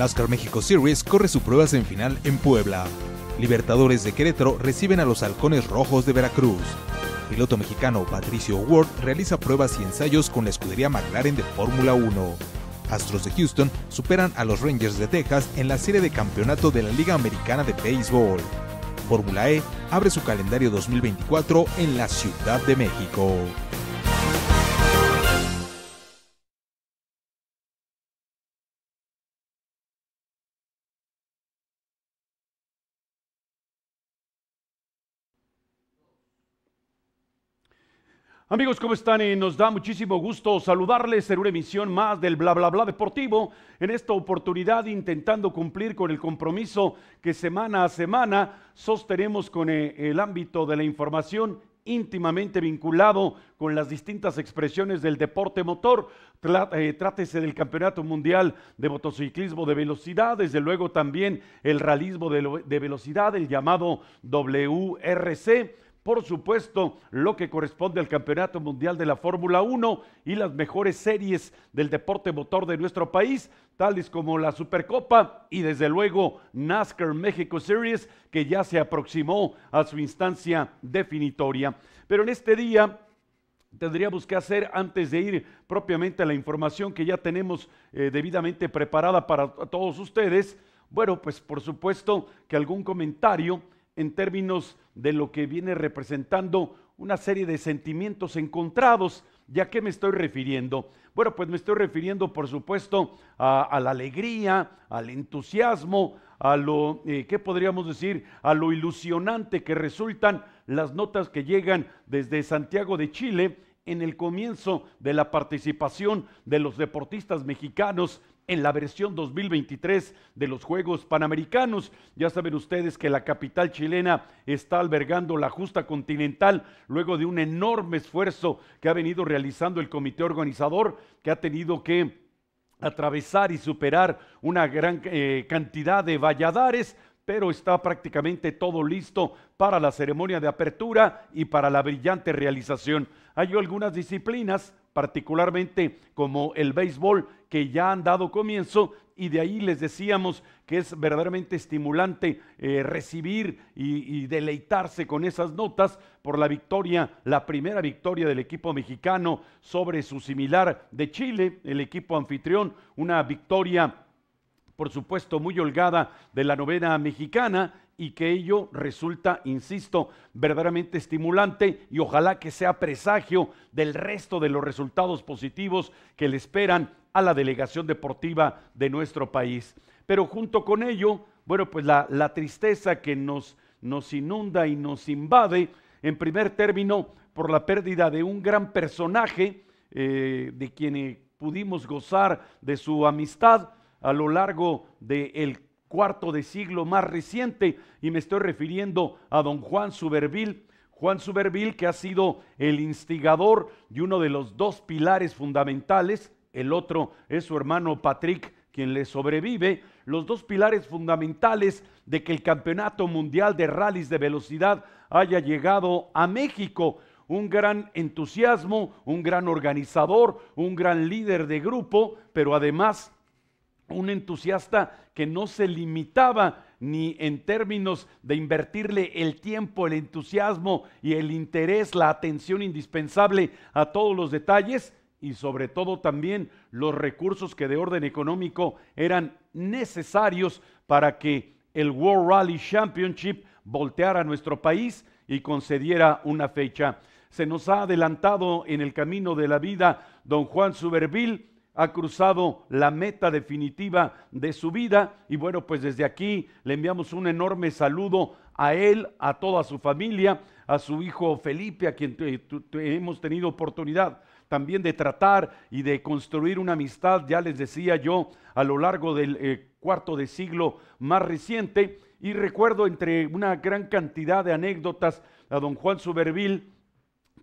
NASCAR México Series corre sus pruebas en final en Puebla. Libertadores de Querétaro reciben a los Halcones Rojos de Veracruz. Piloto mexicano Patricio Ward realiza pruebas y ensayos con la escudería McLaren de Fórmula 1. Astros de Houston superan a los Rangers de Texas en la serie de campeonato de la Liga Americana de Béisbol. Fórmula E abre su calendario 2024 en la Ciudad de México. Amigos, ¿cómo están? Y nos da muchísimo gusto saludarles en una emisión más del Bla Bla Bla Deportivo. En esta oportunidad, intentando cumplir con el compromiso que semana a semana sostenemos con eh, el ámbito de la información íntimamente vinculado con las distintas expresiones del deporte motor. Eh, trátese del Campeonato Mundial de Motociclismo de Velocidad, desde luego también el realismo de velocidad, el llamado WRC por supuesto, lo que corresponde al Campeonato Mundial de la Fórmula 1 y las mejores series del deporte motor de nuestro país, tales como la Supercopa y desde luego NASCAR México Series, que ya se aproximó a su instancia definitoria. Pero en este día tendríamos que hacer antes de ir propiamente a la información que ya tenemos eh, debidamente preparada para todos ustedes, bueno, pues por supuesto que algún comentario en términos de lo que viene representando una serie de sentimientos encontrados. ¿Ya qué me estoy refiriendo? Bueno, pues me estoy refiriendo, por supuesto, a, la alegría, al entusiasmo, a lo, que eh, ¿qué podríamos decir? A lo ilusionante que resultan las notas que llegan desde Santiago de Chile en el comienzo de la participación de los deportistas mexicanos en la versión 2023 de los Juegos Panamericanos. Ya saben ustedes que la capital chilena está albergando la justa continental luego de un enorme esfuerzo que ha venido realizando el comité organizador, que ha tenido que atravesar y superar una gran eh, cantidad de valladares pero está prácticamente todo listo para la ceremonia de apertura y para la brillante realización. Hay algunas disciplinas, particularmente como el béisbol, que ya han dado comienzo y de ahí les decíamos que es verdaderamente estimulante eh, recibir y deleitarse con esas notas por la victoria, la primera victoria del equipo mexicano sobre su similar de Chile, el equipo anfitrión, una victoria por supuesto, muy holgada de la novena mexicana y que ello resulta, insisto, verdaderamente estimulante y ojalá que sea presagio del resto de los resultados positivos que le esperan a la delegación deportiva de nuestro país. Pero junto con ello, bueno, pues la, tristeza que nos, nos inunda y nos invade, en primer término, por la pérdida de un gran personaje, eh, de quien eh, pudimos gozar de su amistad, a lo largo del cuarto de siglo más reciente, y me estoy refiriendo a don Juan Suberville Juan Suberville que ha sido el instigador De uno de los dos pilares fundamentales, el otro es su hermano Patrick, quien le sobrevive, los dos pilares fundamentales de que el Campeonato Mundial de Rallys de Velocidad haya llegado a México. Un gran entusiasmo, un gran organizador, un gran líder de grupo, pero además un entusiasta que no se limitaba ni en términos de invertirle el tiempo, el entusiasmo y el interés, la atención indispensable a todos los detalles y sobre todo también los recursos que de orden económico eran necesarios para que el World Rally Championship volteara a nuestro país y concediera una fecha. Se nos ha adelantado en el camino de la vida don Juan Suberville, ha cruzado la meta definitiva de su vida. Y bueno, pues desde aquí le enviamos un enorme saludo a él, a toda su familia, a su hijo Felipe, a quien hemos tenido oportunidad también de tratar y de construir una amistad, ya les decía yo, a lo largo del eh, cuarto de siglo más reciente. Y recuerdo entre una gran cantidad de anécdotas a don Juan Subervil,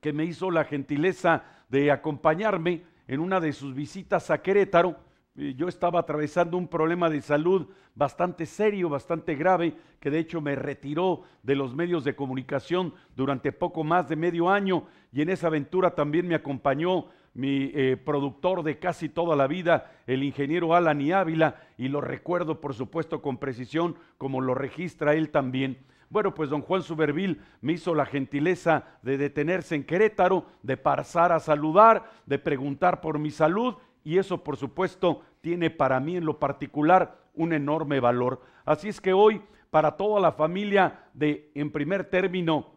que me hizo la gentileza de acompañarme en una de sus visitas a Querétaro, eh, yo estaba atravesando un problema de salud bastante serio, bastante grave, que de hecho me retiró de los medios de comunicación durante poco más de medio año y en esa aventura también me acompañó mi eh, productor de casi toda la vida, el ingeniero Alan y Ávila, y lo recuerdo por supuesto con precisión como lo registra él también. Bueno, pues don Juan Subervil me hizo la gentileza de detenerse en Querétaro, de pasar a saludar, de preguntar por mi salud y eso por supuesto tiene para mí en lo particular un enorme valor. Así es que hoy para toda la familia de, en primer término,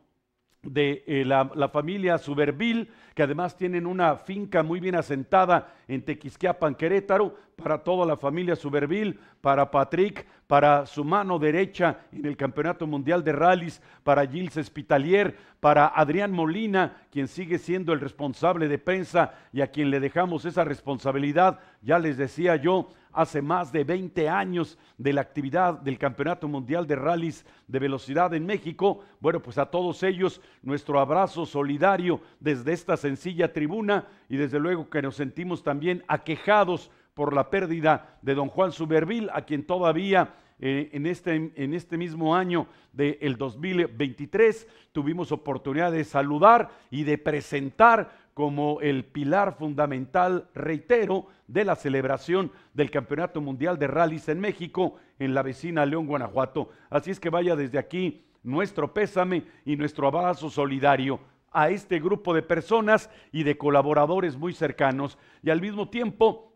de eh, la, la familia Subervil, que además tienen una finca muy bien asentada en Tequisquiapan, Querétaro, para toda la familia Subervil, para Patrick, para su mano derecha en el Campeonato Mundial de Rallys, para Gilles Espitalier, para Adrián Molina, quien sigue siendo el responsable de prensa y a quien le dejamos esa responsabilidad, ya les decía yo, hace más de 20 años de la actividad del Campeonato Mundial de Rallys de Velocidad en México. Bueno, pues a todos ellos nuestro abrazo solidario desde esta sencilla tribuna y desde luego que nos sentimos también aquejados por la pérdida de don Juan Subervil, a quien todavía eh, en, este, en, este, mismo año del 2023 tuvimos oportunidad de saludar y de presentar como el pilar fundamental, reitero, de la celebración del Campeonato Mundial de Rallys en México, en la vecina León, Guanajuato. Así es que vaya desde aquí nuestro pésame y nuestro abrazo solidario a este grupo de personas y de colaboradores muy cercanos y al mismo tiempo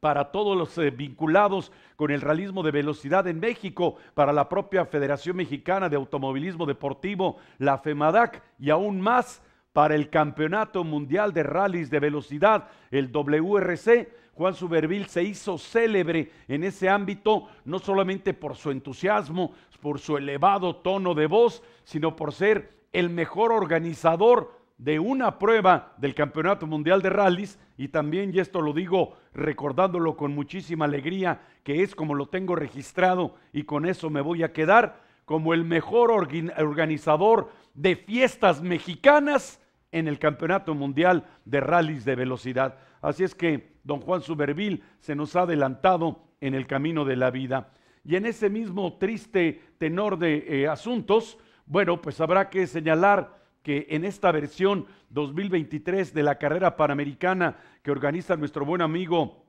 para todos los eh, vinculados con el realismo de velocidad en México, para la propia Federación Mexicana de Automovilismo Deportivo, la FEMADAC, y aún más para el Campeonato Mundial de Rallys de Velocidad, el WRC. Juan Subervil se hizo célebre en ese ámbito, no solamente por su entusiasmo, por su elevado tono de voz, sino por ser el mejor organizador de una prueba del Campeonato Mundial de Rallys y también, y esto lo digo recordándolo con muchísima alegría, que es como lo tengo registrado y con eso me voy a quedar, como el mejor organizador de fiestas mexicanas en el Campeonato Mundial de Rallys de Velocidad. Así es que don Juan Subervil se nos ha adelantado en el camino de la vida. Y en ese mismo triste tenor de eh, asuntos, bueno, pues habrá que señalar que en esta versión 2023 de la carrera panamericana que organiza nuestro buen amigo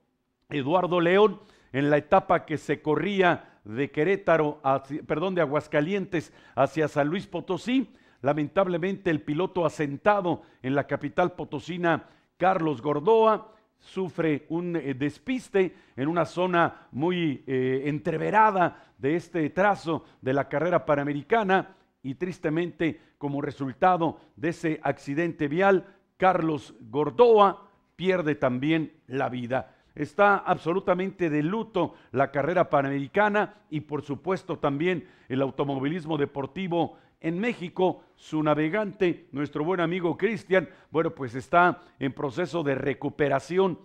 Eduardo León, en la etapa que se corría de Querétaro, perdón, de Aguascalientes hacia San Luis Potosí, lamentablemente el piloto asentado en la capital potosina, Carlos Gordoa, sufre un eh, despiste en una zona muy eh, entreverada de este trazo de la carrera panamericana y tristemente como resultado de ese accidente vial, Carlos Gordoa pierde también la vida. Está absolutamente de luto la carrera panamericana y por supuesto también el automovilismo deportivo en México, su navegante, nuestro buen amigo Cristian, bueno, pues está en proceso de recuperación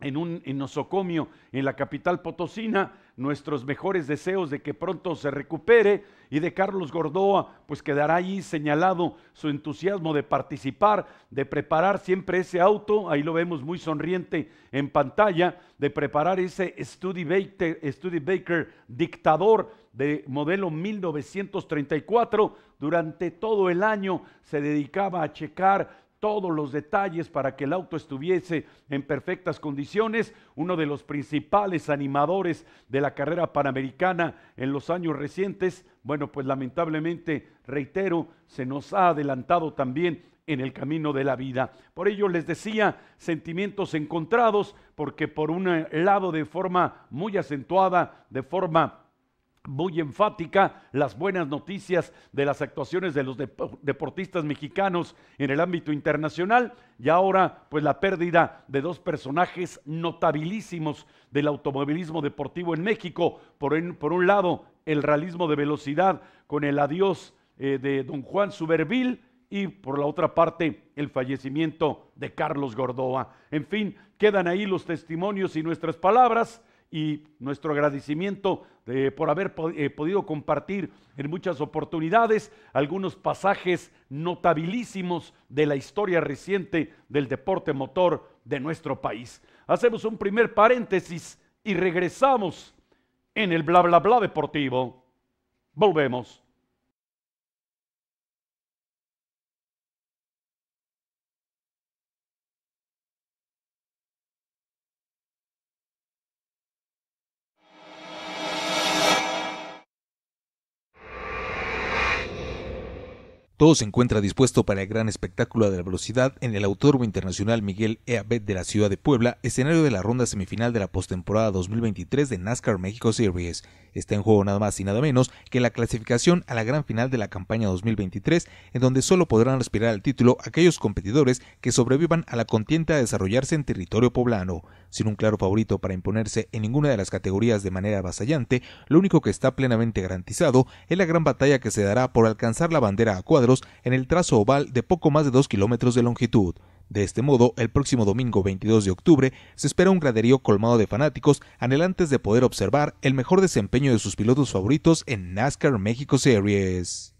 en un en nosocomio en la capital potosina, nuestros mejores deseos de que pronto se recupere y de Carlos Gordoa, pues quedará ahí señalado su entusiasmo de participar, de preparar siempre ese auto, ahí lo vemos muy sonriente en pantalla, de preparar ese study Baker dictador de modelo 1934, durante todo el año se dedicaba a checar todos los detalles para que el auto estuviese en perfectas condiciones. Uno de los principales animadores de la carrera panamericana en los años recientes. Bueno, pues lamentablemente, reitero, se nos ha adelantado también en el camino de la vida. Por ello les decía sentimientos encontrados, porque por un eh, lado de forma muy acentuada, de forma muy enfática las buenas noticias de las actuaciones de los deportistas mexicanos en el ámbito internacional y ahora pues la pérdida de dos personajes notabilísimos del automovilismo deportivo en México. Por, por un lado, el realismo de velocidad con el adiós eh, de don Juan Subervil y por la otra parte el fallecimiento de Carlos Gordoa. En fin, quedan ahí los testimonios y nuestras palabras y nuestro agradecimiento eh, por haber eh, podido compartir en muchas oportunidades algunos pasajes notabilísimos de la historia reciente del deporte motor de nuestro país. Hacemos un primer paréntesis y regresamos en el bla bla bla deportivo. Volvemos. Todo se encuentra dispuesto para el gran espectáculo de la velocidad en el Autódromo Internacional Miguel E. de la ciudad de Puebla, escenario de la ronda semifinal de la postemporada 2023 de NASCAR México Series. Está en juego nada más y nada menos que la clasificación a la gran final de la campaña 2023, en donde solo podrán respirar el título aquellos competidores que sobrevivan a la contienda a desarrollarse en territorio poblano. Sin un claro favorito para imponerse en ninguna de las categorías de manera avasallante, lo único que está plenamente garantizado es la gran batalla que se dará por alcanzar la bandera a cuadro en el trazo oval de poco más de 2 kilómetros de longitud. De este modo, el próximo domingo 22 de octubre se espera un graderío colmado de fanáticos anhelantes de poder observar el mejor desempeño de sus pilotos favoritos en NASCAR México Series.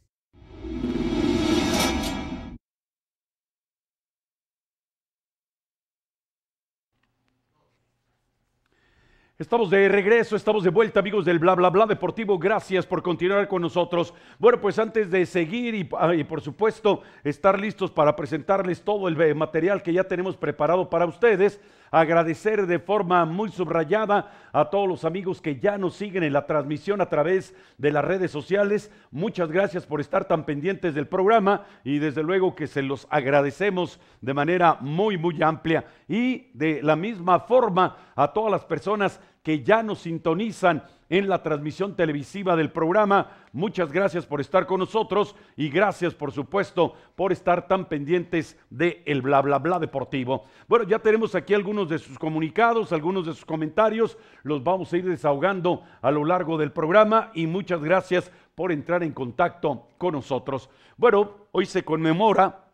Estamos de regreso, estamos de vuelta, amigos del Bla Bla Bla Deportivo. Gracias por continuar con nosotros. Bueno, pues antes de seguir y, ah, y, por supuesto estar listos para presentarles todo el eh, material que ya tenemos preparado para ustedes, agradecer de forma muy subrayada a todos los amigos que ya nos siguen en la transmisión a través de las redes sociales. Muchas gracias por estar tan pendientes del programa y desde luego que se los agradecemos de manera muy, muy amplia. Y de la misma forma a todas las personas que ya nos sintonizan en la transmisión televisiva del programa. Muchas gracias por estar con nosotros y gracias, por supuesto, por estar tan pendientes de el bla bla bla deportivo. Bueno, ya tenemos aquí algunos de sus comunicados, algunos de sus comentarios, los vamos a ir desahogando a lo largo del programa y muchas gracias por entrar en contacto con nosotros. Bueno, hoy se conmemora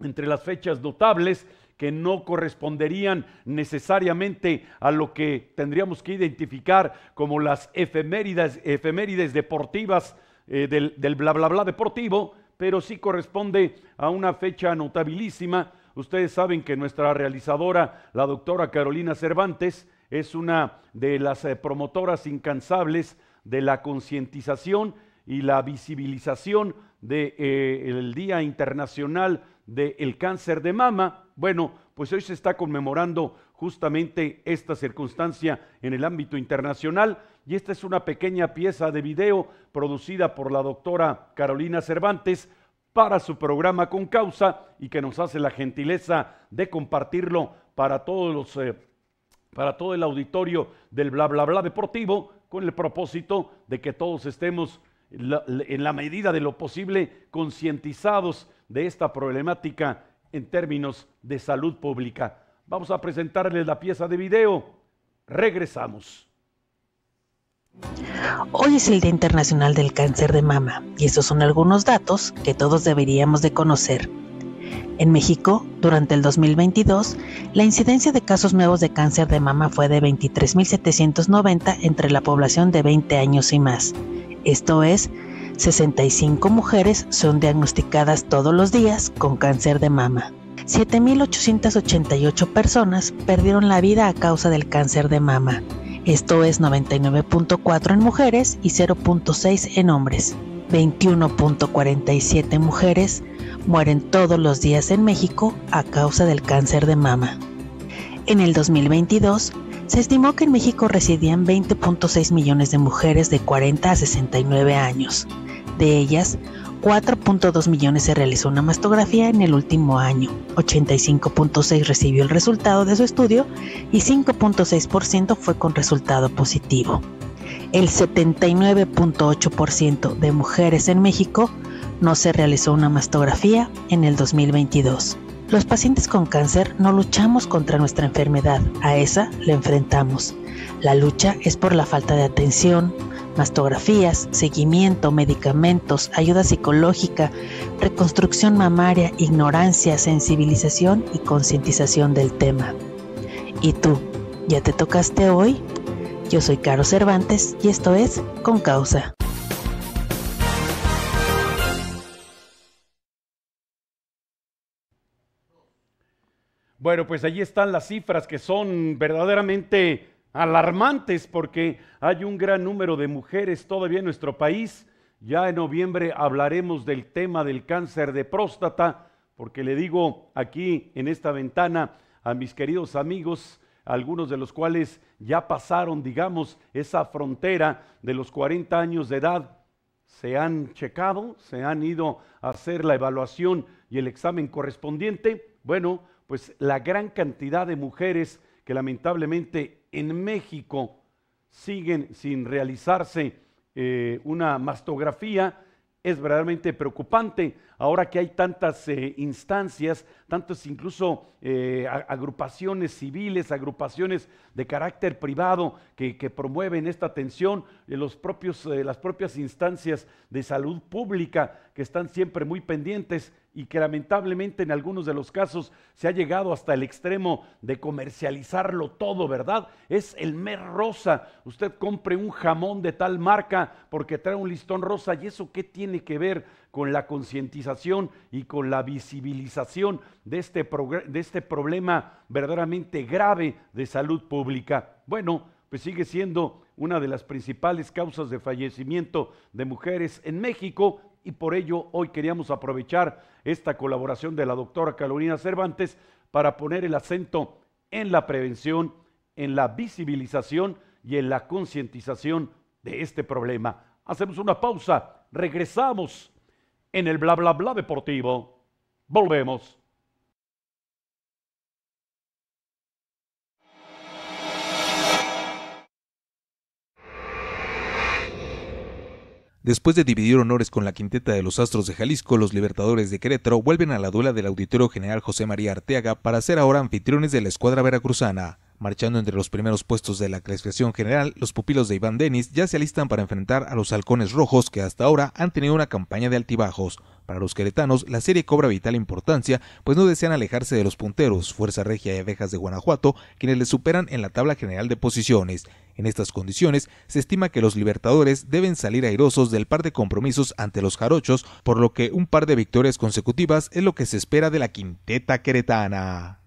entre las fechas notables que no corresponderían necesariamente a lo que tendríamos que identificar como las efemérides, efemérides deportivas eh, del, bla bla bla deportivo, pero sí corresponde a una fecha notabilísima. Ustedes saben que nuestra realizadora, la doctora Carolina Cervantes, es una de las eh, promotoras incansables de la concientización y la visibilización del de, eh, Día Internacional del cáncer de mama. Bueno, pues hoy se está conmemorando justamente esta circunstancia en el ámbito internacional y esta es una pequeña pieza de video producida por la doctora Carolina Cervantes para su programa con causa y que nos hace la gentileza de compartirlo para todos los eh, para todo el auditorio del bla bla bla deportivo con el propósito de que todos estemos en la medida de lo posible concientizados de esta problemática en términos de salud pública. Vamos a presentarles la pieza de video. Regresamos. Hoy es el Día Internacional del Cáncer de Mama y estos son algunos datos que todos deberíamos de conocer. En México, durante el 2022, la incidencia de casos nuevos de cáncer de mama fue de 23.790 entre la población de 20 años y más. Esto es 65 mujeres son diagnosticadas todos los días con cáncer de mama. 7.888 personas perdieron la vida a causa del cáncer de mama. Esto es 99.4 en mujeres y 0.6 en hombres. 21.47 mujeres mueren todos los días en México a causa del cáncer de mama. En el 2022 se estimó que en México residían 20.6 millones de mujeres de 40 a 69 años. De ellas, 4.2 millones se realizó una mastografía en el último año, 85.6 recibió el resultado de su estudio y 5.6% fue con resultado positivo. El 79.8% de mujeres en México no se realizó una mastografía en el 2022. Los pacientes con cáncer no luchamos contra nuestra enfermedad, a esa la enfrentamos. La lucha es por la falta de atención, mastografías, seguimiento, medicamentos, ayuda psicológica, reconstrucción mamaria, ignorancia, sensibilización y concientización del tema. ¿Y tú? ¿Ya te tocaste hoy? Yo soy Caro Cervantes y esto es Con Causa. Bueno, pues allí están las cifras que son verdaderamente alarmantes porque hay un gran número de mujeres todavía en nuestro país. Ya en noviembre hablaremos del tema del cáncer de próstata, porque le digo aquí en esta ventana a mis queridos amigos, algunos de los cuales ya pasaron, digamos, esa frontera de los 40 años de edad, se han checado, se han ido a hacer la evaluación y el examen correspondiente. Bueno, pues la gran cantidad de mujeres que lamentablemente en México siguen sin realizarse eh, una mastografía, es verdaderamente preocupante. Ahora que hay tantas eh, instancias, tantas incluso eh, agrupaciones civiles, agrupaciones de carácter privado que, promueven esta atención, los propios, las propias instancias de salud pública que están siempre muy pendientes, y que lamentablemente en algunos de los casos se ha llegado hasta el extremo de comercializarlo todo, ¿verdad? Es el mer rosa. Usted compre un jamón de tal marca porque trae un listón rosa y eso qué tiene que ver con la concientización y con la visibilización de este, de este problema verdaderamente grave de salud pública. Bueno, pues sigue siendo una de las principales causas de fallecimiento de mujeres en México y por ello hoy queríamos aprovechar esta colaboración de la doctora Carolina Cervantes para poner el acento en la prevención, en la visibilización y en la concientización de este problema. Hacemos una pausa, regresamos en el bla bla bla deportivo. Volvemos. Después de dividir honores con la quinteta de los Astros de Jalisco, los Libertadores de Querétaro vuelven a la duela del Auditorio General José María Arteaga para ser ahora anfitriones de la escuadra veracruzana. Marchando entre los primeros puestos de la clasificación general, los pupilos de Iván Denis ya se alistan para enfrentar a los halcones rojos que hasta ahora han tenido una campaña de altibajos. Para los queretanos, la serie cobra vital importancia, pues no desean alejarse de los punteros, Fuerza Regia y Abejas de Guanajuato, quienes les superan en la tabla general de posiciones. En estas condiciones, se estima que los Libertadores deben salir airosos del par de compromisos ante los jarochos, por lo que un par de victorias consecutivas es lo que se espera de la quinteta queretana.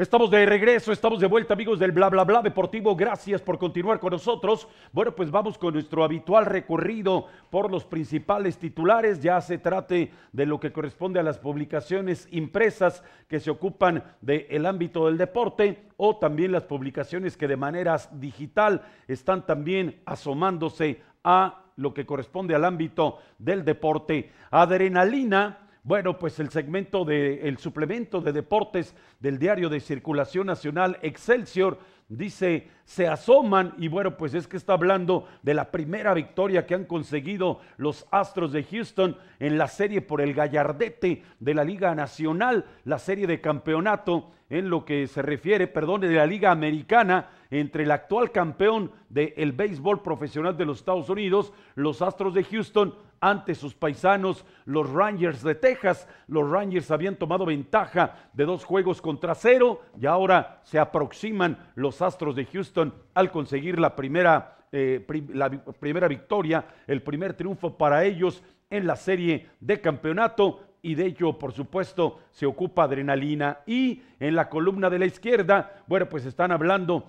Estamos de regreso, estamos de vuelta amigos del bla bla bla deportivo, gracias por continuar con nosotros. Bueno, pues vamos con nuestro habitual recorrido por los principales titulares, ya se trate de lo que corresponde a las publicaciones impresas que se ocupan del ámbito del deporte o también las publicaciones que de manera digital están también asomándose a lo que corresponde al ámbito del deporte. Adrenalina bueno, pues el segmento de suplemento de deportes del diario de circulación nacional Excelsior dice se asoman y bueno, pues es que está hablando de la primera victoria que han conseguido los Astros de Houston en la serie por el gallardete de la Liga Nacional, la serie de campeonato en lo que se refiere, perdón, de la Liga Americana entre el actual campeón del el béisbol profesional de los Estados Unidos, los Astros de Houston, ante sus paisanos, los Rangers de Texas. Los Rangers habían tomado ventaja de dos juegos contra cero y ahora se aproximan los Astros de Houston al conseguir la primera, eh, la primera victoria, el primer triunfo para ellos en la serie de campeonato y de hecho, por supuesto, se ocupa adrenalina. Y en la columna de la izquierda, bueno, pues están hablando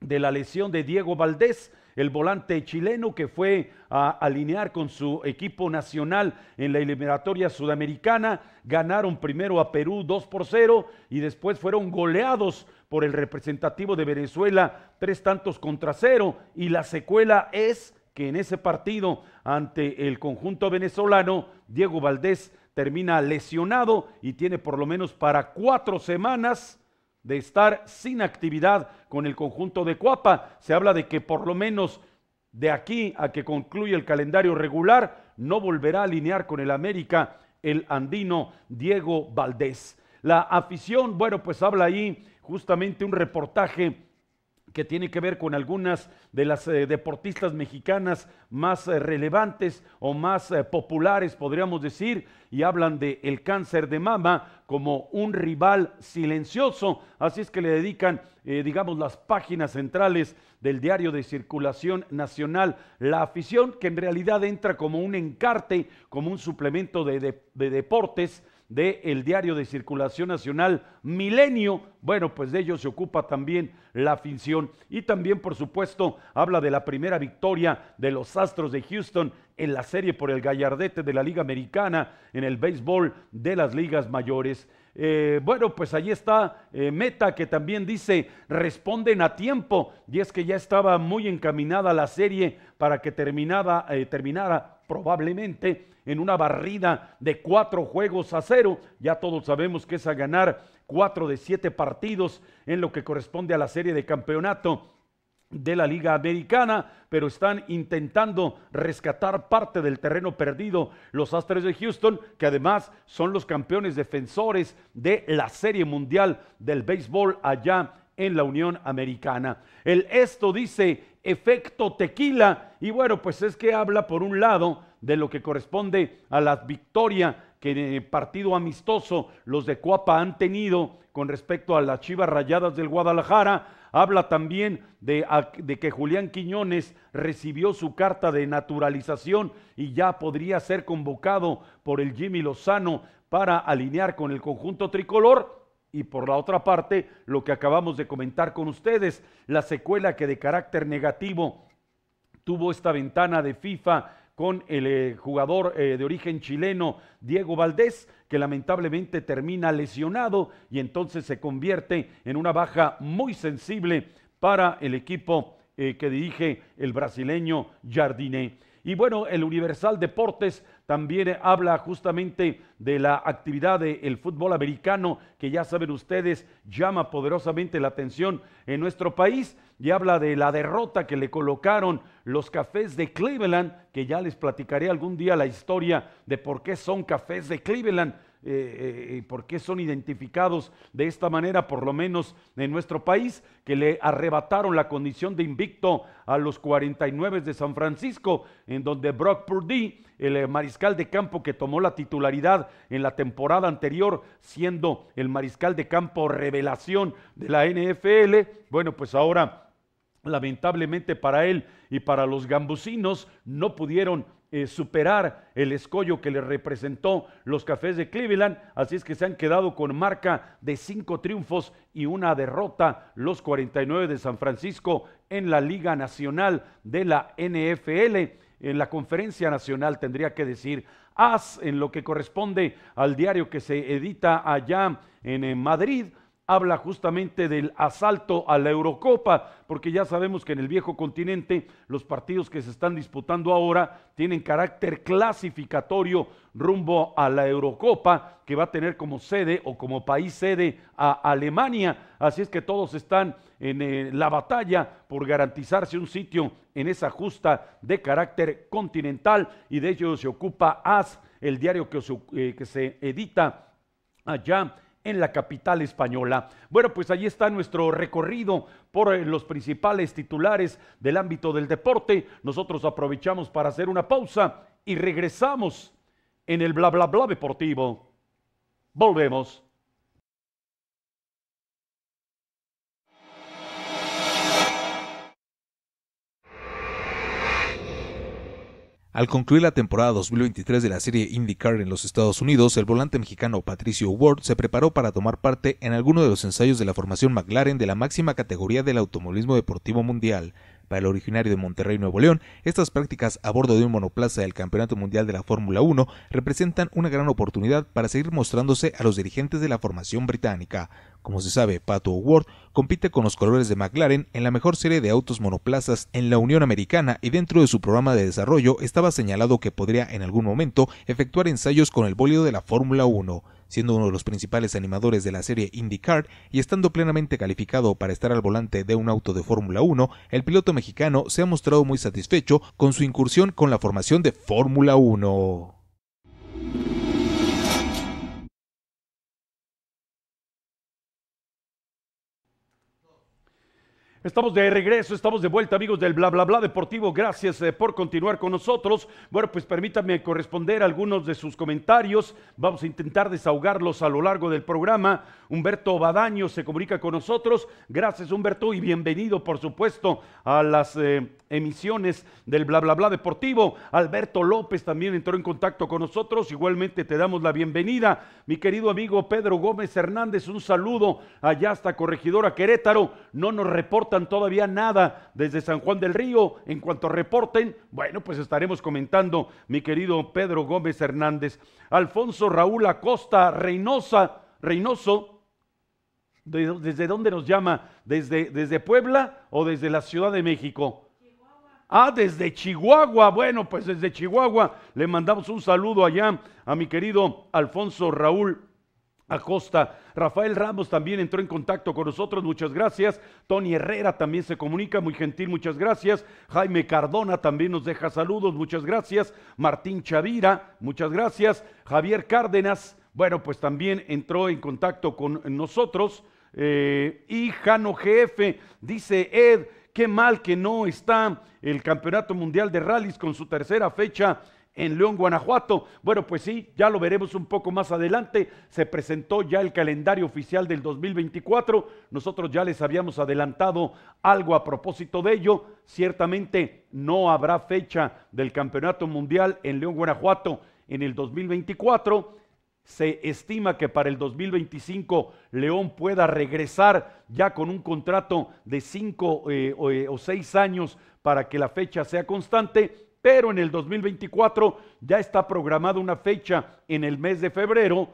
de la lesión de Diego Valdés, el volante chileno que fue a alinear con su equipo nacional en la eliminatoria sudamericana. Ganaron primero a Perú 2 por 0 y después fueron goleados por el representativo de Venezuela, tres tantos contra cero, y la secuela es que en ese partido ante el conjunto venezolano, Diego Valdés termina lesionado y tiene por lo menos para cuatro semanas de estar sin actividad con el conjunto de Cuapa. Se habla de que por lo menos de aquí a que concluye el calendario regular, no volverá a alinear con el América el andino Diego Valdés. La afición, bueno, pues habla ahí justamente un reportaje que tiene que ver con algunas de las eh, deportistas mexicanas más eh, relevantes o más eh, populares, podríamos decir, y hablan de el cáncer de mama como un rival silencioso. Así es que le dedican, digamos, las páginas centrales del diario de circulación nacional, La Afición, que en realidad entra como un encarte, como un suplemento de deportes de el diario de circulación nacional Milenio. Bueno, pues de ello se ocupa también la afición. Y también, por supuesto, habla de la primera victoria de los Astros de Houston en la serie por el gallardete de la Liga Americana en el béisbol de las ligas mayores. Eh, bueno, pues ahí está eh, Meta que también dice, responden a tiempo. Y es que ya estaba muy encaminada la serie para que eh, terminara probablemente en una barrida de cuatro juegos a cero. Ya todos sabemos que es a ganar cuatro de siete partidos en lo que corresponde a la serie de campeonato de la Liga Americana, pero están intentando rescatar parte del terreno perdido los Astros de Houston, que además son los campeones defensores de la Serie Mundial del Béisbol allá en la Unión Americana. El esto dice efecto tequila y bueno, pues es que habla por un lado de lo que corresponde a la victoria que en eh, el partido amistoso los de Cuapa han tenido con respecto a las Chivas Rayadas del Guadalajara. Habla también de, de, que Julián Quiñones recibió su carta de naturalización y ya podría ser convocado por el Jimmy Lozano para alinear con el conjunto tricolor. Y por la otra parte, lo que acabamos de comentar con ustedes, la secuela que de carácter negativo tuvo esta ventana de FIFA con el eh, jugador eh, de origen chileno Diego Valdés, que lamentablemente termina lesionado y entonces se convierte en una baja muy sensible para el equipo eh, que dirige el brasileño Jardiné. Y bueno, el Universal Deportes también habla justamente de la actividad del fútbol americano, que ya saben ustedes, llama poderosamente la atención en nuestro país, y habla de la derrota que le colocaron los cafés de Cleveland, que ya les platicaré algún día la historia de por qué son cafés de Cleveland eh, eh, por qué son identificados de esta manera, por lo menos en nuestro país, que le arrebataron la condición de invicto a los 49 de San Francisco, en donde Brock Purdy, el eh, mariscal de campo que tomó la titularidad en la temporada anterior, siendo el mariscal de campo revelación de la NFL, bueno, pues ahora lamentablemente para él y para los gambusinos no pudieron eh, superar el escollo que le representó los Cafés de Cleveland. Así es que se han quedado con marca de cinco triunfos y una derrota los 49 de San Francisco en la Liga Nacional de la NFL. En la conferencia nacional tendría que decir haz en lo que corresponde al diario que se edita allá en eh, Madrid habla justamente del asalto a la Eurocopa, porque ya sabemos que en el viejo continente los partidos que se están disputando ahora tienen carácter clasificatorio rumbo a la Eurocopa, que va a tener como sede o como país sede a Alemania. Así es que todos están en eh, la batalla por garantizarse un sitio en esa justa de carácter continental y de ello se ocupa AS, el diario que, eh, que se edita allá en la capital española. Bueno, pues allí está nuestro recorrido por eh, los principales titulares del ámbito del deporte. Nosotros aprovechamos para hacer una pausa y regresamos en el bla bla bla deportivo. Volvemos. Al concluir la temporada 2023 de la serie IndyCar en los Estados Unidos, el volante mexicano Patricio Ward se preparó para tomar parte en alguno de los ensayos de la formación McLaren de la máxima categoría del automovilismo deportivo mundial, para el originario de Monterrey, Nuevo León, estas prácticas a bordo de un monoplaza del Campeonato Mundial de la Fórmula 1 representan una gran oportunidad para seguir mostrándose a los dirigentes de la formación británica. Como se sabe, Pato Ward compite con los colores de McLaren en la mejor serie de autos monoplazas en la Unión Americana y dentro de su programa de desarrollo estaba señalado que podría en algún momento efectuar ensayos con el bólido de la Fórmula 1 siendo uno de los principales animadores de la serie IndyCar y estando plenamente calificado para estar al volante de un auto de Fórmula 1, el piloto mexicano se ha mostrado muy satisfecho con su incursión con la formación de Fórmula 1. Estamos de regreso, estamos de vuelta, amigos del Bla Bla Bla Deportivo. Gracias eh, por continuar con nosotros. Bueno, pues permítanme corresponder algunos de sus comentarios. Vamos a intentar desahogarlos a lo largo del programa. Humberto Badaño se comunica con nosotros. Gracias, Humberto, y bienvenido, por supuesto, a las eh, emisiones del Bla Bla Bla Deportivo. Alberto López también entró en contacto con nosotros. Igualmente te damos la bienvenida. Mi querido amigo Pedro Gómez Hernández, un saludo allá hasta Corregidora Querétaro. No nos reporta todavía nada desde San Juan del Río. En cuanto reporten, bueno, pues estaremos comentando, mi querido Pedro Gómez Hernández. Alfonso Raúl Acosta Reynosa, Reynoso, ¿Desde dónde nos llama? ¿Desde, ¿Desde, Puebla o desde la Ciudad de México? Ah, desde Chihuahua. Bueno, pues desde Chihuahua le mandamos un saludo allá a mi querido Alfonso Raúl Acosta. Rafael Ramos también entró en contacto con nosotros, muchas gracias. Tony Herrera también se comunica, muy gentil, muchas gracias. Jaime Cardona también nos deja saludos, muchas gracias. Martín Chavira, muchas gracias. Javier Cárdenas, bueno, pues también entró en contacto con nosotros. Eh, y Jano GF, dice Ed, qué mal que no está el Campeonato Mundial de Rallys con su tercera fecha en León, Guanajuato. Bueno, pues sí, ya lo veremos un poco más adelante. Se presentó ya el calendario oficial del 2024. Nosotros ya les habíamos adelantado algo a propósito de ello. Ciertamente no habrá fecha del Campeonato Mundial en León, Guanajuato en el 2024. Se estima que para el 2025 León pueda regresar ya con un contrato de cinco eh, o, eh, o seis años para que la fecha sea constante pero en el 2024 ya está programada una fecha en el mes de febrero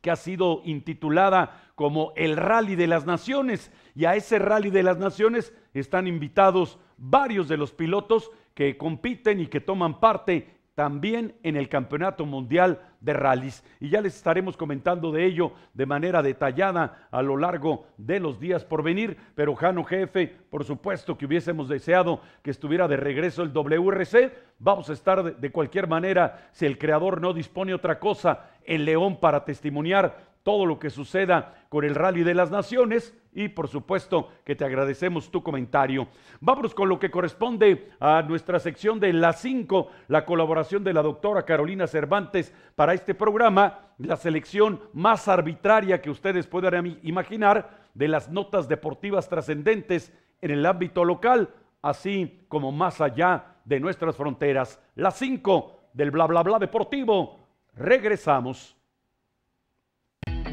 que ha sido intitulada como el Rally de las Naciones. Y a ese Rally de las Naciones están invitados varios de los pilotos que compiten y que toman parte también en el Campeonato Mundial de rallies Y ya les estaremos comentando de ello de manera detallada a lo largo de los días por venir. Pero Jano Jefe, por supuesto que hubiésemos deseado que estuviera de regreso el WRC. Vamos a estar de, cualquier manera, si el creador no dispone otra cosa, el León para testimoniar todo lo que suceda con el Rally de las Naciones y por supuesto que te agradecemos tu comentario. Vamos con lo que corresponde a nuestra sección de las 5, la colaboración de la doctora Carolina Cervantes para este programa, la selección más arbitraria que ustedes puedan imaginar de las notas deportivas trascendentes en el ámbito local, así como más allá de nuestras fronteras. Las 5 del bla bla bla deportivo. Regresamos.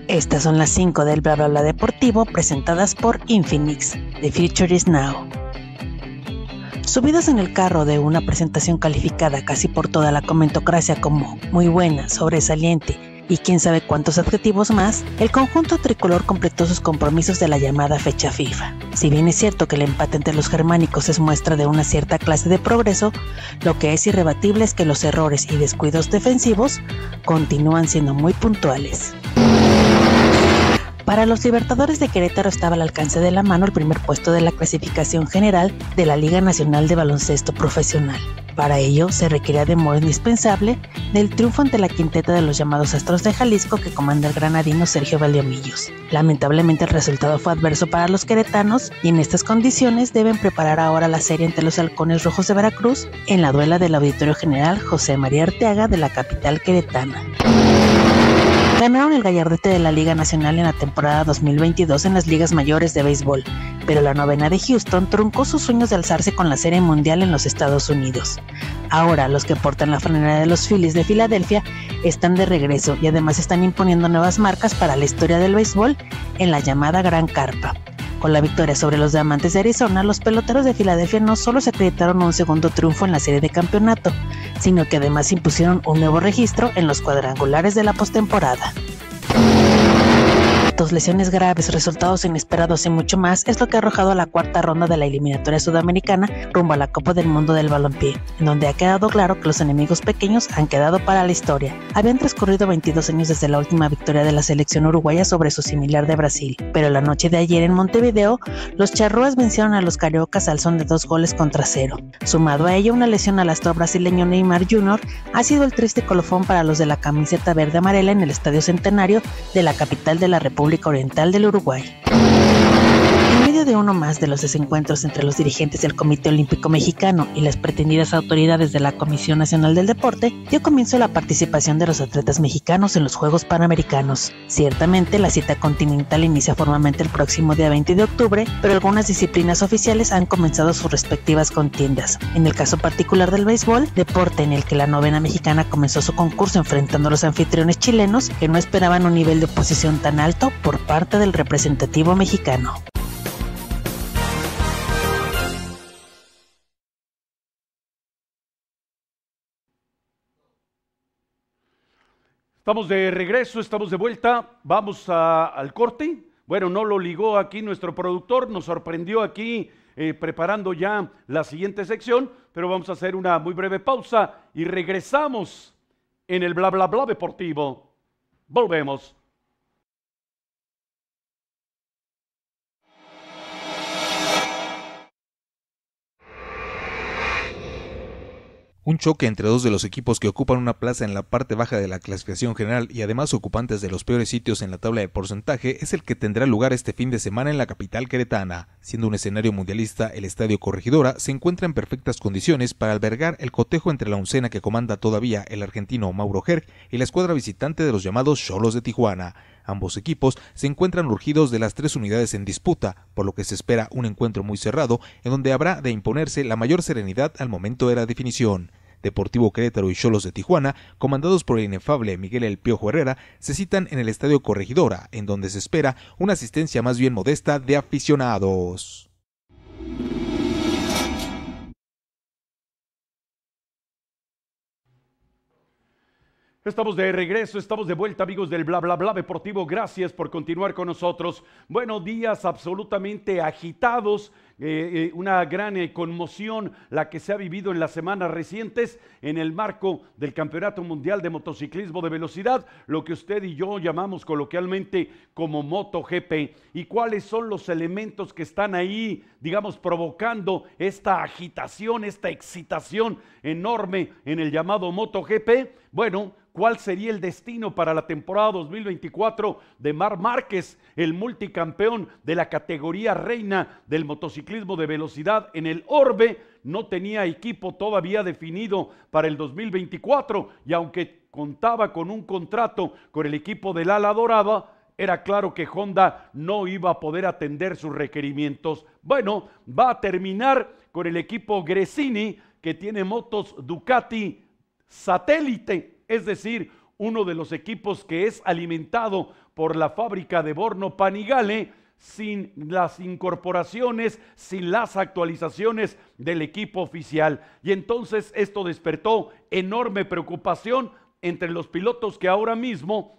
Estas son las 5 del bla deportivo presentadas por Infinix. The Future is Now. Subidos en el carro de una presentación calificada casi por toda la comentocracia como muy buena, sobresaliente y quién sabe cuántos adjetivos más, el conjunto tricolor completó sus compromisos de la llamada fecha FIFA. Si bien es cierto que el empate entre los germánicos es muestra de una cierta clase de progreso, lo que es irrebatible es que los errores y descuidos defensivos continúan siendo muy puntuales. Para los Libertadores de Querétaro estaba al alcance de la mano el primer puesto de la clasificación general de la Liga Nacional de Baloncesto Profesional. Para ello se requería de modo indispensable del triunfo ante la quinteta de los llamados Astros de Jalisco que comanda el granadino Sergio Valdeomillos. Lamentablemente el resultado fue adverso para los queretanos y en estas condiciones deben preparar ahora la serie entre los Halcones Rojos de Veracruz en la duela del Auditorio General José María Arteaga de la capital queretana. Ganaron el gallardete de la Liga Nacional en la temporada 2022 en las ligas mayores de béisbol, pero la novena de Houston truncó sus sueños de alzarse con la Serie Mundial en los Estados Unidos. Ahora, los que portan la franela de los Phillies de Filadelfia están de regreso y además están imponiendo nuevas marcas para la historia del béisbol en la llamada Gran Carpa. Con la victoria sobre los Diamantes de Arizona, los peloteros de Filadelfia no solo se acreditaron un segundo triunfo en la serie de campeonato, sino que además impusieron un nuevo registro en los cuadrangulares de la postemporada. Dos lesiones graves, resultados inesperados y mucho más es lo que ha arrojado a la cuarta ronda de la eliminatoria sudamericana rumbo a la Copa del Mundo del Balompié, en donde ha quedado claro que los enemigos pequeños han quedado para la historia. Habían transcurrido 22 años desde la última victoria de la selección uruguaya sobre su similar de Brasil, pero la noche de ayer en Montevideo, los charrúas vencieron a los cariocas al son de dos goles contra cero. Sumado a ello, una lesión al astro brasileño Neymar Jr. ha sido el triste colofón para los de la camiseta verde amarela en el Estadio Centenario de la capital de la República Oriental del Uruguay. En medio de uno más de los desencuentros entre los dirigentes del Comité Olímpico Mexicano y las pretendidas autoridades de la Comisión Nacional del Deporte, dio comienzo la participación de los atletas mexicanos en los Juegos Panamericanos. Ciertamente, la cita continental inicia formalmente el próximo día 20 de octubre, pero algunas disciplinas oficiales han comenzado sus respectivas contiendas. En el caso particular del béisbol, deporte en el que la novena mexicana comenzó su concurso enfrentando a los anfitriones chilenos que no esperaban un nivel de oposición tan alto por parte del representativo mexicano. Estamos de regreso, estamos de vuelta, vamos al corte. Bueno, no lo ligó aquí nuestro productor, nos sorprendió aquí eh, preparando ya la siguiente sección, pero vamos a hacer una muy breve pausa y regresamos en el bla bla bla deportivo. Volvemos. Un choque entre dos de los equipos que ocupan una plaza en la parte baja de la clasificación general y además ocupantes de los peores sitios en la tabla de porcentaje es el que tendrá lugar este fin de semana en la capital queretana. Siendo un escenario mundialista, el Estadio Corregidora se encuentra en perfectas condiciones para albergar el cotejo entre la oncena que comanda todavía el argentino Mauro Gerg y la escuadra visitante de los llamados Cholos de Tijuana. Ambos equipos se encuentran urgidos de las tres unidades en disputa, por lo que se espera un encuentro muy cerrado en donde habrá de imponerse la mayor serenidad al momento de la definición. Deportivo Querétaro y Cholos de Tijuana, comandados por el inefable Miguel El Piojo Herrera, se citan en el Estadio Corregidora, en donde se espera una asistencia más bien modesta de aficionados. Estamos de regreso, estamos de vuelta amigos del Bla Bla Bla Deportivo. Gracias por continuar con nosotros. Buenos días absolutamente agitados eh, eh, una gran eh, conmoción la que se ha vivido en las semanas recientes en el marco del Campeonato Mundial de Motociclismo de Velocidad, lo que usted y yo llamamos coloquialmente como MotoGP, y cuáles son los elementos que están ahí, digamos, provocando esta agitación, esta excitación enorme en el llamado MotoGP. Bueno, cuál sería el destino para la temporada 2024 de Mar Márquez, el multicampeón de la categoría reina del motociclismo ciclismo de velocidad en el Orbe no tenía equipo todavía definido para el 2024 y aunque contaba con un contrato con el equipo del Ala Dorada, era claro que Honda no iba a poder atender sus requerimientos. Bueno, va a terminar con el equipo Gresini que tiene motos Ducati satélite, es decir, uno de los equipos que es alimentado por la fábrica de Borno Panigale sin las incorporaciones, sin las actualizaciones del equipo oficial. Y entonces esto despertó enorme preocupación entre los pilotos que ahora mismo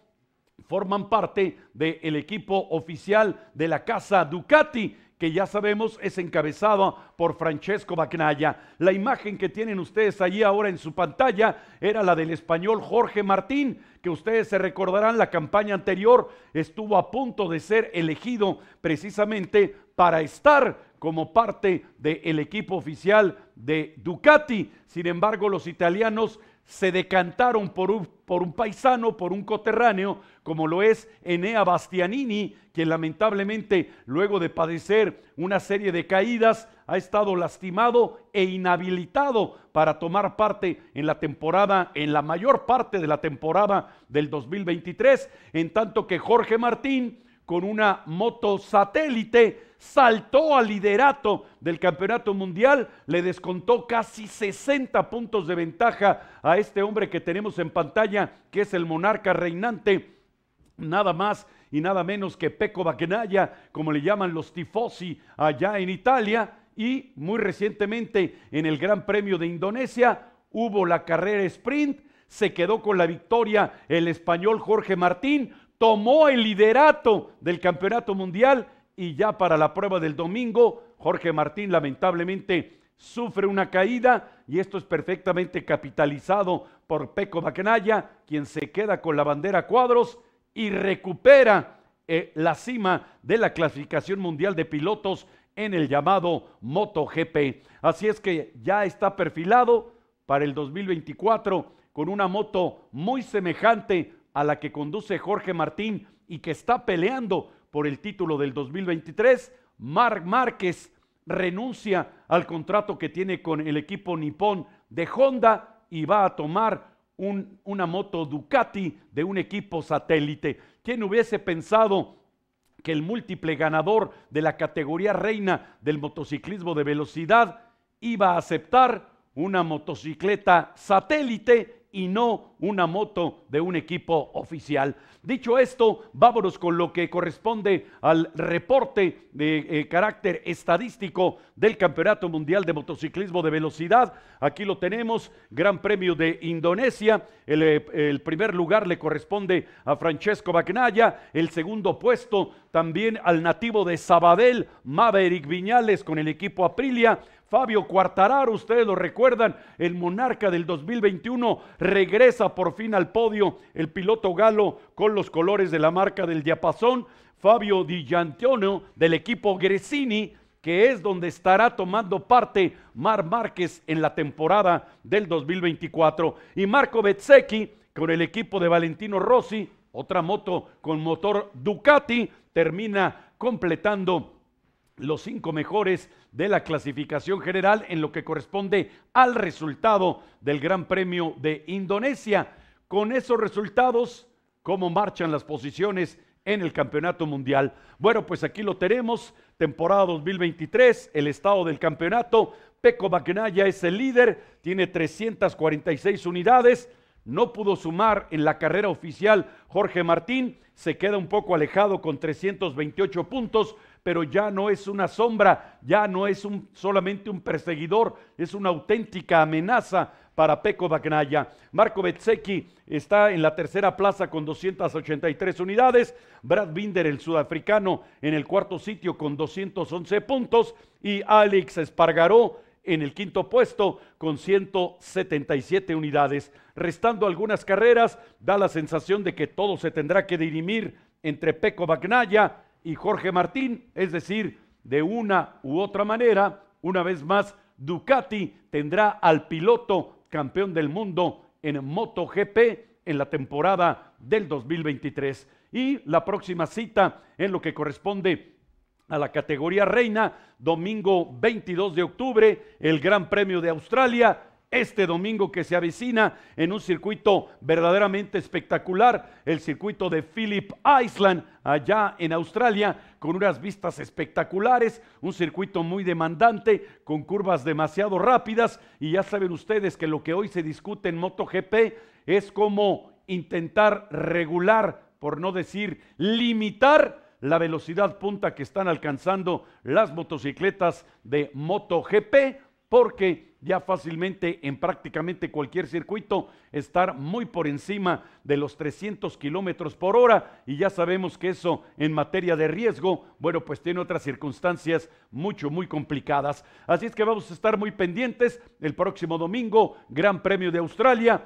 forman parte del equipo oficial de la casa Ducati que ya sabemos es encabezado por Francesco Bagnaia. La imagen que tienen ustedes allí ahora en su pantalla era la del español Jorge Martín, ustedes se recordarán, la campaña anterior estuvo a punto de ser elegido precisamente para estar como parte del equipo oficial de Ducati. Sin embargo, los italianos se decantaron por un, por un, paisano, por un coterráneo, como lo es Enea Bastianini, quien lamentablemente luego de padecer una serie de caídas ha estado lastimado e inhabilitado para tomar parte en la temporada, en la mayor parte de la temporada del 2023, en tanto que Jorge Martín con una motosatélite, saltó al liderato del campeonato mundial, le descontó casi 60 puntos de ventaja a este hombre que tenemos en pantalla, que es el monarca reinante, nada más y nada menos que Pecco Bagnaia, como le llaman los tifosi allá en Italia, y muy recientemente en el Gran Premio de Indonesia hubo la carrera sprint, se quedó con la victoria el español Jorge Martín, tomó el liderato del campeonato mundial y ya para la prueba del domingo, Jorge Martín lamentablemente sufre una caída y esto es perfectamente capitalizado por Peco Bacanaya, quien se queda con la bandera cuadros y recupera eh, la cima de la clasificación mundial de pilotos en el llamado MotoGP. Así es que ya está perfilado para el 2024 con una moto muy semejante a la que conduce Jorge Martín y que está peleando por el título del 2023, Marc Márquez renuncia al contrato que tiene con el equipo nipón de Honda y va a tomar una moto Ducati de un equipo satélite. ¿Quién hubiese pensado que el múltiple ganador de la categoría reina del motociclismo de velocidad iba a aceptar una motocicleta satélite y no una moto de un equipo oficial. Dicho esto, vámonos con lo que corresponde al reporte de eh, carácter estadístico del Campeonato Mundial de Motociclismo de Velocidad. Aquí lo tenemos, Gran Premio de Indonesia. Eh, el, primer lugar le corresponde a Francesco Bagnaya, el segundo puesto también al nativo de Sabadell, Maverick Viñales con el equipo Aprilia. Fabio Cuartararo, ustedes lo recuerdan, el monarca del 2021 regresa por fin al podio, el piloto galo con los colores de la marca del diapasón, Fabio Di Giantiono del equipo Gresini, que es donde estará tomando parte Mar Márquez en la temporada del 2024, y Marco Bezzecchi con el equipo de Valentino Rossi, otra moto con motor Ducati, termina completando los cinco mejores de la clasificación general en lo que corresponde al resultado del Gran Premio de Indonesia. Con esos resultados, ¿cómo marchan las posiciones en el Campeonato Mundial? Bueno, pues aquí lo tenemos, temporada 2023, el estado del campeonato. Peco Bagnaya es el líder, tiene 346 unidades. No pudo sumar en la carrera oficial Jorge Martín, se queda un poco alejado con 328 puntos, pero ya no es una sombra, ya no es solamente un perseguidor, es una auténtica amenaza para Peco Bagnaya. Marco Betseki está en la tercera plaza con 283 unidades, Brad Binder, el sudafricano, en el cuarto sitio con 211 puntos y Alex Espargaró en el quinto puesto con 177 unidades. Restando algunas carreras, da la sensación de que todo se tendrá que dirimir entre Peco Bagnaya y Jorge Martín, es decir, de una u otra manera, una vez más, Ducati tendrá al piloto campeón del mundo en MotoGP en la temporada del 2023. Y la próxima cita en lo que corresponde a la categoría reina, domingo 22 de octubre, el Gran Premio de Australia, este domingo que se avecina en un circuito verdaderamente espectacular, el circuito de Phillip Island, allá en Australia, con unas vistas espectaculares, un circuito muy demandante, con curvas demasiado rápidas, y ya saben ustedes que lo que hoy se discute en MotoGP es cómo intentar regular, por no decir limitar, la velocidad punta que están alcanzando las motocicletas de MotoGP, porque ya fácilmente en prácticamente cualquier circuito estar muy por encima de los 300 kilómetros por hora y ya sabemos que eso en materia de riesgo, bueno, pues tiene otras circunstancias mucho, muy complicadas. Así es que vamos a estar muy pendientes. El próximo domingo, Gran Premio de Australia.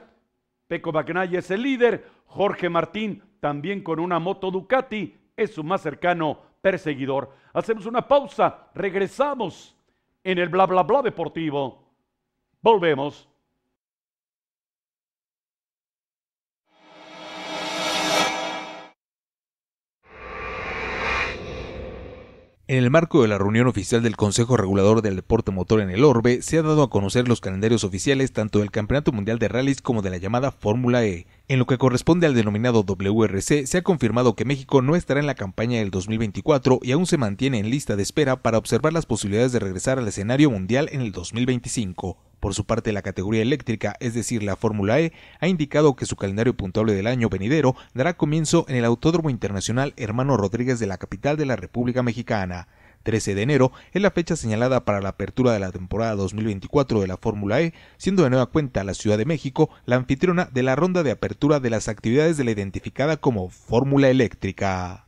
Peco Bagnaya es el líder. Jorge Martín también con una moto Ducati es su más cercano perseguidor. Hacemos una pausa, regresamos en el bla bla bla deportivo. Volvemos. En el marco de la reunión oficial del Consejo Regulador del Deporte Motor en el Orbe, se ha dado a conocer los calendarios oficiales tanto del Campeonato Mundial de Rallys como de la llamada Fórmula E, en lo que corresponde al denominado WRC, se ha confirmado que México no estará en la campaña del 2024 y aún se mantiene en lista de espera para observar las posibilidades de regresar al escenario mundial en el 2025. Por su parte, la categoría eléctrica, es decir, la Fórmula E, ha indicado que su calendario puntuable del año venidero dará comienzo en el Autódromo Internacional Hermano Rodríguez de la capital de la República Mexicana. 13 de enero es la fecha señalada para la apertura de la temporada 2024 de la Fórmula E, siendo de nueva cuenta la Ciudad de México la anfitriona de la ronda de apertura de las actividades de la identificada como Fórmula Eléctrica.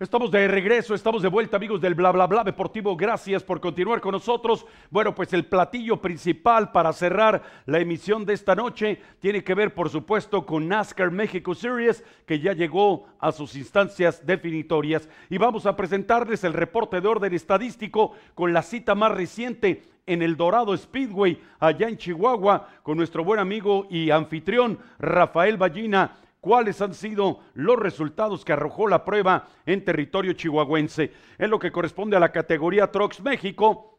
Estamos de regreso, estamos de vuelta amigos del bla bla bla deportivo, gracias por continuar con nosotros. Bueno, pues el platillo principal para cerrar la emisión de esta noche tiene que ver por supuesto con NASCAR México Series que ya llegó a sus instancias definitorias y vamos a presentarles el reporte de orden estadístico con la cita más reciente en el Dorado Speedway allá en Chihuahua con nuestro buen amigo y anfitrión Rafael Ballina cuáles han sido los resultados que arrojó la prueba en territorio chihuahuense. En lo que corresponde a la categoría Trox México,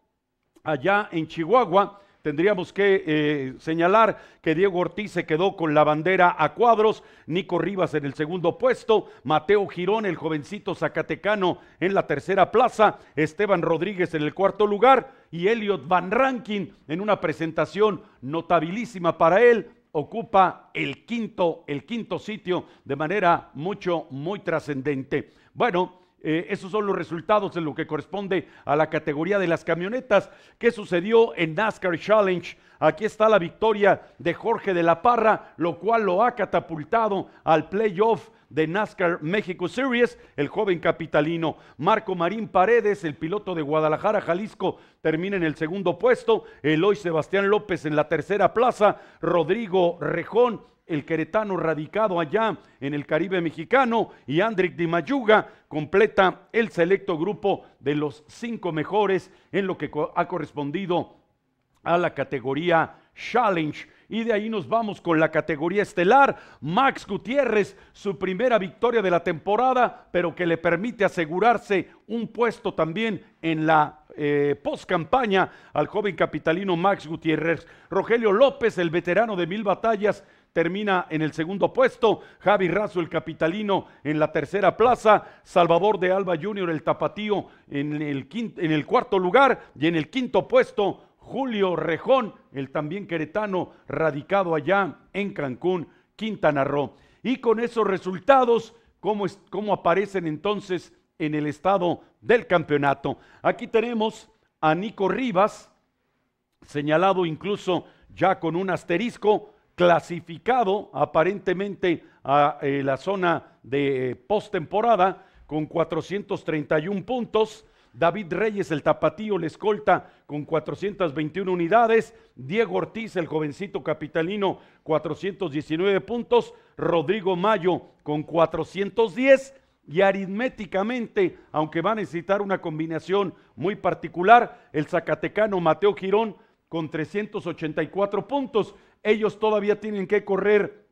allá en Chihuahua, tendríamos que eh, señalar que Diego Ortiz se quedó con la bandera a cuadros, Nico Rivas en el segundo puesto, Mateo Girón, el jovencito zacatecano, en la tercera plaza, Esteban Rodríguez en el cuarto lugar y Elliot Van Rankin en una presentación notabilísima para él, ocupa el quinto, el quinto sitio de manera mucho, muy trascendente. Bueno, eh, esos son los resultados en lo que corresponde a la categoría de las camionetas. ¿Qué sucedió en NASCAR Challenge? Aquí está la victoria de Jorge de la Parra, lo cual lo ha catapultado al playoff de NASCAR México Series, el joven capitalino Marco Marín Paredes, el piloto de Guadalajara, Jalisco, termina en el segundo puesto, Eloy Sebastián López en la tercera plaza, Rodrigo Rejón, el queretano radicado allá en el Caribe mexicano, y Andric Di Mayuga completa el selecto grupo de los cinco mejores en lo que ha correspondido a la categoría Challenge. Y de ahí nos vamos con la categoría estelar. Max Gutiérrez, su primera victoria de la temporada, pero que le permite asegurarse un puesto también en la eh, postcampaña al joven capitalino Max Gutiérrez. Rogelio López, el veterano de mil batallas, termina en el segundo puesto, Javi Razo el capitalino en la tercera plaza, Salvador de Alba Jr. el tapatío en el, en el cuarto lugar y en el quinto puesto Julio Rejón, el también queretano, radicado allá en Cancún, Quintana Roo. Y con esos resultados, ¿cómo, aparecen entonces en el estado del campeonato? Aquí tenemos a Nico Rivas, señalado incluso ya con un asterisco, clasificado aparentemente a eh, la zona de eh, postemporada con 431 puntos. David Reyes, el tapatío, le escolta con 421 unidades. Diego Ortiz, el jovencito capitalino, 419 puntos. Rodrigo Mayo con 410. Y aritméticamente, aunque va a necesitar una combinación muy particular, el zacatecano Mateo Girón con 384 puntos. Ellos todavía tienen que correr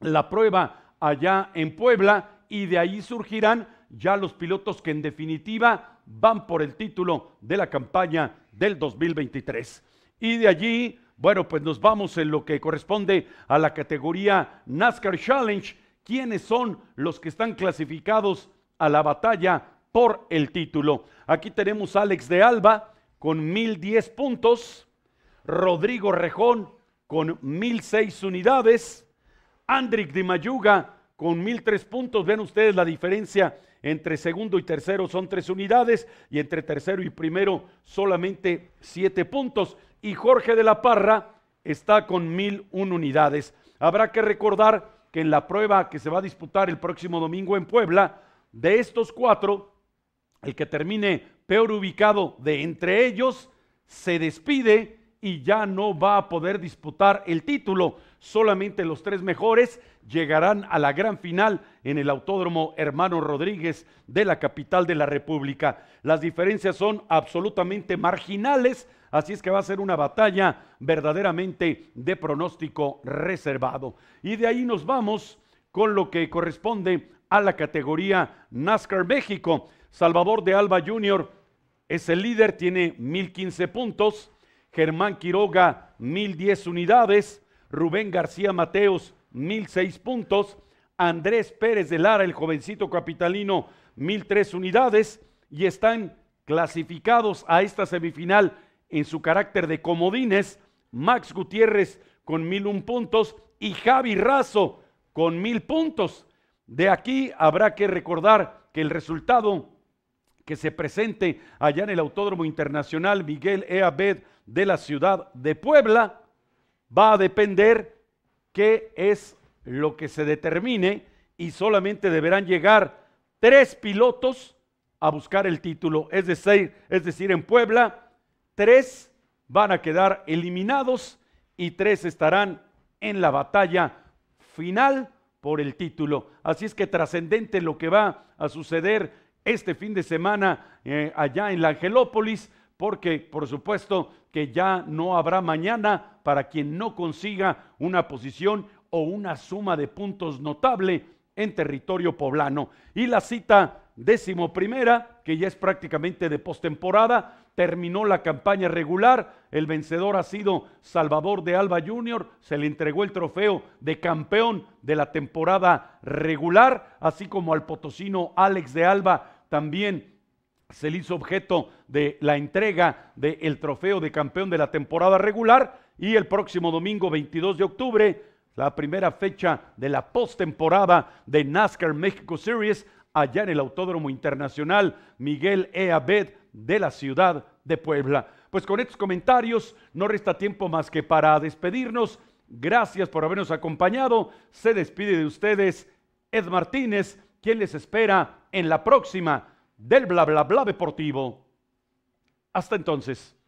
la prueba allá en Puebla y de ahí surgirán ya los pilotos que en definitiva van por el título de la campaña del 2023. Y de allí, bueno, pues nos vamos en lo que corresponde a la categoría NASCAR Challenge. ¿Quiénes son los que están clasificados a la batalla por el título? Aquí tenemos Alex de Alba con 1010 puntos, Rodrigo Rejón con 1006 unidades, Andric de Mayuga con 1003 puntos. Ven ustedes la diferencia entre segundo y tercero son tres unidades y entre tercero y primero solamente siete puntos. Y Jorge de la Parra está con mil unidades. Habrá que recordar que en la prueba que se va a disputar el próximo domingo en Puebla, de estos cuatro, el que termine peor ubicado de entre ellos se despide y ya no va a poder disputar el título solamente los tres mejores llegarán a la gran final en el Autódromo Hermano Rodríguez de la capital de la República. Las diferencias son absolutamente marginales, así es que va a ser una batalla verdaderamente de pronóstico reservado. Y de ahí nos vamos con lo que corresponde a la categoría NASCAR México. Salvador de Alba Jr. es el líder, tiene 1015 puntos. Germán Quiroga, 1010 unidades. Rubén García Mateos, 1006 puntos. Andrés Pérez de Lara, el jovencito capitalino, 1003 unidades. Y están clasificados a esta semifinal en su carácter de comodines. Max Gutiérrez con 1001 puntos y Javi Razo con 1000 puntos. De aquí habrá que recordar que el resultado que se presente allá en el Autódromo Internacional Miguel Eabed de la ciudad de Puebla Va a depender qué es lo que se determine y solamente deberán llegar tres pilotos a buscar el título. Es decir, es decir, en Puebla, tres van a quedar eliminados y tres estarán en la batalla final por el título. Así es que trascendente lo que va a suceder este fin de semana eh, allá en la Angelópolis, porque por supuesto que ya no habrá mañana para quien no consiga una posición o una suma de puntos notable en territorio poblano. Y la cita décimo primera, que ya es prácticamente de postemporada, terminó la campaña regular, el vencedor ha sido Salvador de Alba Jr., se le entregó el trofeo de campeón de la temporada regular, así como al potosino Alex de Alba también se le hizo objeto de la entrega del trofeo de campeón de la temporada regular y el próximo domingo 22 de octubre, la primera fecha de la postemporada de NASCAR México Series allá en el Autódromo Internacional Miguel E. Abed de la ciudad de Puebla. Pues con estos comentarios no resta tiempo más que para despedirnos. Gracias por habernos acompañado. Se despide de ustedes Ed Martínez, quien les espera en la próxima del bla bla bla deportivo. Hasta entonces.